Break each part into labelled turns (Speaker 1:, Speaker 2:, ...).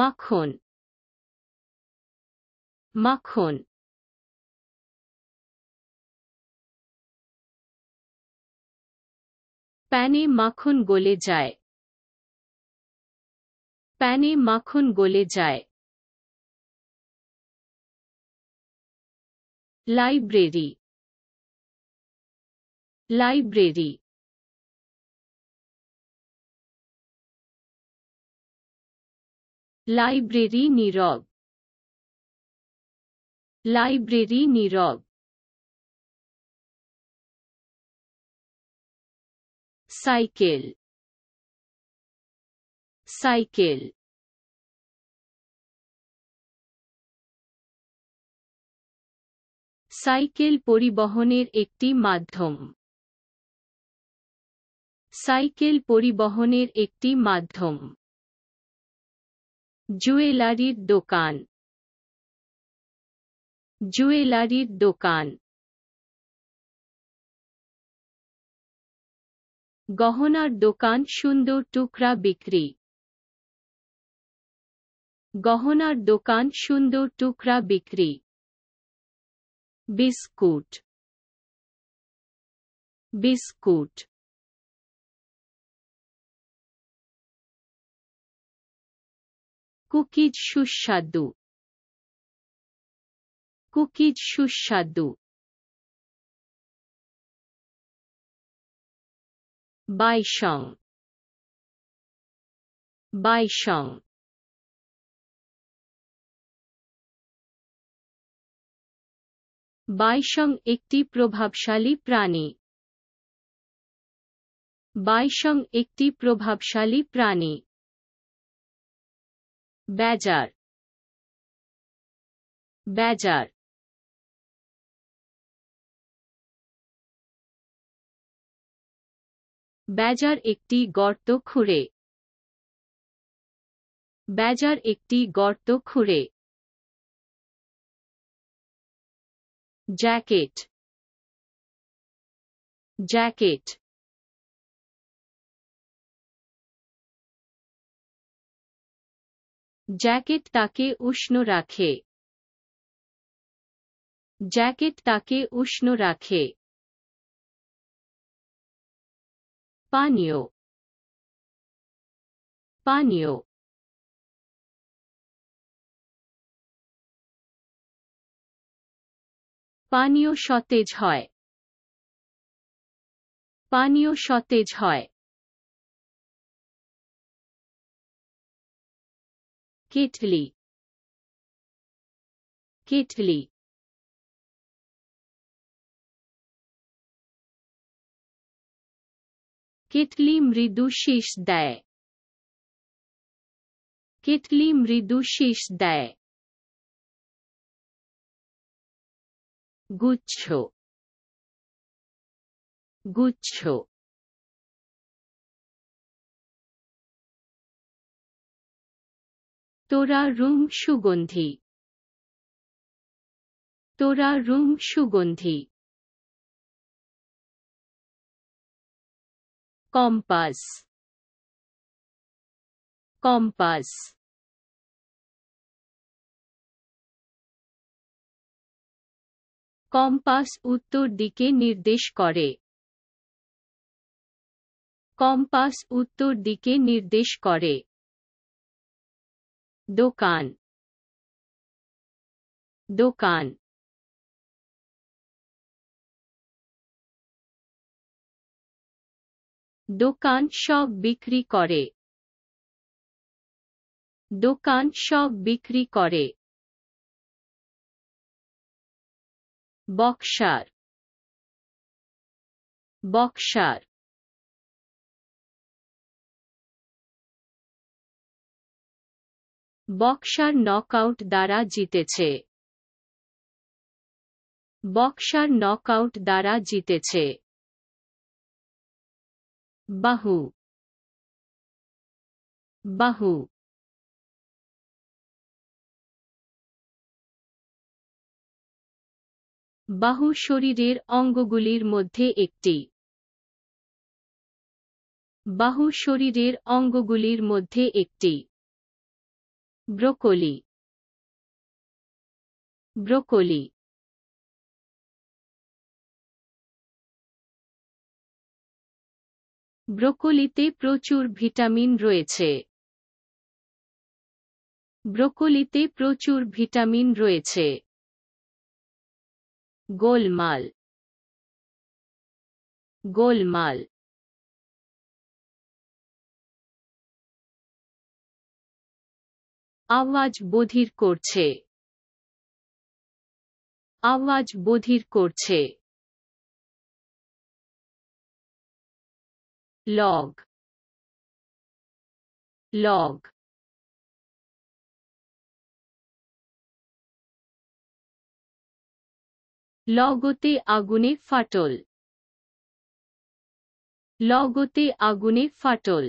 Speaker 1: মাখন মাখন প্যানে মাখন গলে যায় প্যানে মাখন গলে যায় লাইব্রেরি লাইব্রেরি লাইব্রেরি নীরব লাইব্রেরি নীরব সাইকেল সাইকেল
Speaker 2: সাইকেল পরিবহনের একটি মাধ্যম সাইকেল পরিবহনের একটি মাধ্যম জুয়েলারির দোকান জুয়েলারির দোকান গহনার দোকান সুন্দর টুকরা বিক্রি গহনার দোকান সুন্দর টুকরা বিক্রি
Speaker 1: বিস্কুট বিস্কুট কুকিজ সুস্বাদু কুকিজ সুস্বাদু বাইশং বাইশং
Speaker 2: বাইশং একটি প্রভাবশালী প্রাণী বাইশং একটি প্রভাবশালী প্রাণী
Speaker 1: বেজার বেজার বেজার একটি গর্ত খুঁড়ে বেজার একটি গর্ত খুঁড়ে জ্যাকেট জ্যাকেট
Speaker 2: জ্যাকেট তাকে উষ্ণ রাখে জ্যাকেট তাকে উষ্ণ রাখে
Speaker 1: পানীয় পানীয় পানীয় সতেজ হয় পানীয় সতেজ হয় केटली केटली केटली मृदु शीर्षदय केटली मृदु शीर्षदय गुच्छो गुच्छो তোরা রুম সুগন্ধি তোরা রুম সুগন্ধি কম্পাস কম্পাস
Speaker 2: কম্পাস উত্তর দিকে নির্দেশ করে কম্পাস উত্তর দিকে নির্দেশ করে
Speaker 1: দোকান দোকান দোকান সব বিক্রি করে দোকান সব বিক্রি করে বক্সার বক্সার
Speaker 2: বক্সার নকআউট দ্বারা জিতেছে বক্সার নকআউট দ্বারা জিতেছে
Speaker 1: বাহু বাহু
Speaker 2: বাহু শরীরের অঙ্গগুলির মধ্যে একটি বাহু শরীরের অঙ্গগুলির মধ্যে একটি
Speaker 1: ব্রোকলি ব্রোকলি
Speaker 2: ব্রোকলিতে প্রচুর ভিটামিন রয়েছে ব্রোকলিতে প্রচুর ভিটামিন রয়েছে
Speaker 1: গোলমাল গোলমাল আওয়াজ বধির করছে আওয়াজ বধির করছে লগ লগ লগতে আগুনে ফাটল লগতে আগুনে ফাটল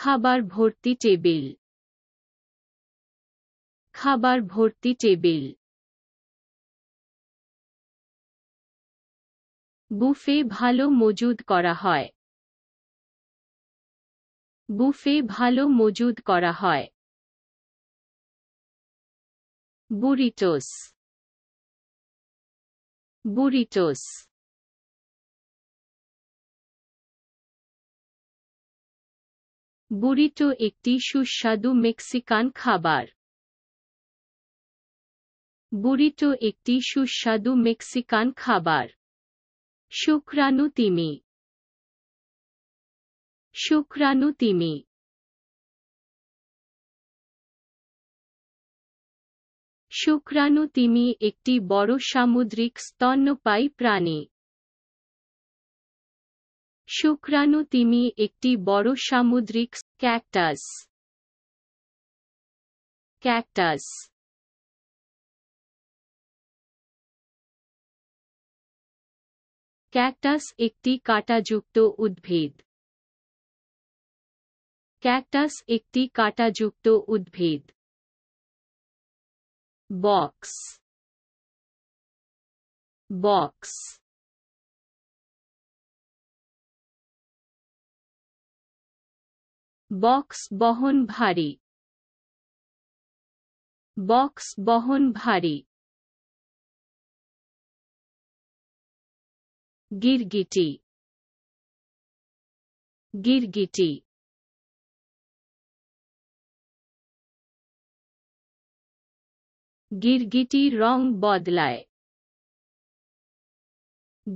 Speaker 1: খাবার ভর্তি টেবিল খাবার ভর্তি টেবিল বুফে ভালো মজুদ করা হয় বুফে ভালো মজুদ করা হয় বুরিটোস বুরিটোস
Speaker 2: বুরিটো একটি সুস্বাদু মেক্সিকান খাবার বুরিটো একটি সুস্বাদু মেক্সিকান খাবার শুক্রাণু তিমি শুক্রাণু তিমি শুক্রাণু তিমি একটি বড় সামুদ্রিক স্তন্যপায়ী প্রাণী শুক্রাণু তিমি একটি বড় সামুদ্রিক ক্যাকটাস ক্যাকটাস ক্যাকটাস একটি কাঁটাযুক্ত উদ্ভিদ ক্যাকটাস একটি কাঁটাযুক্ত উদ্ভিদ
Speaker 1: বক্স বক্স बॉक्स बहुन भारी बॉक्स बहुन भारी गिरगिटी गिरगिटी गिरगिटी रंग बदलाय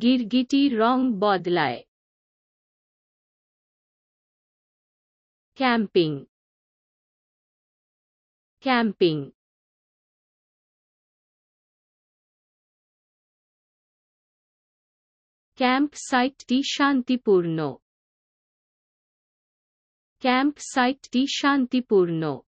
Speaker 1: गिरगिटी रंग बदलाय camping campsite ti campsite ti shantipurno